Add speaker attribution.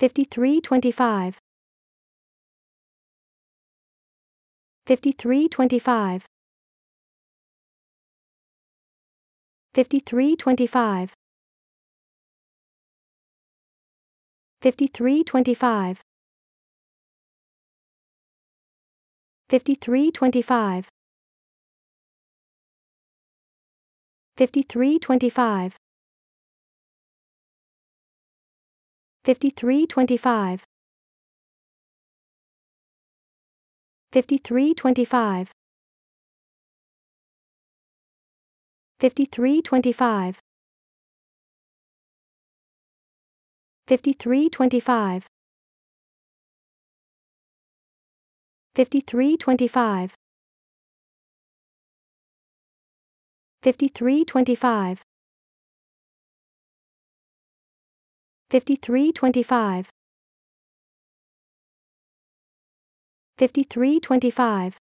Speaker 1: 5325 5325 5325 5325 5325 5325 5325 5325 5325 5325 5325 5325 5325 5325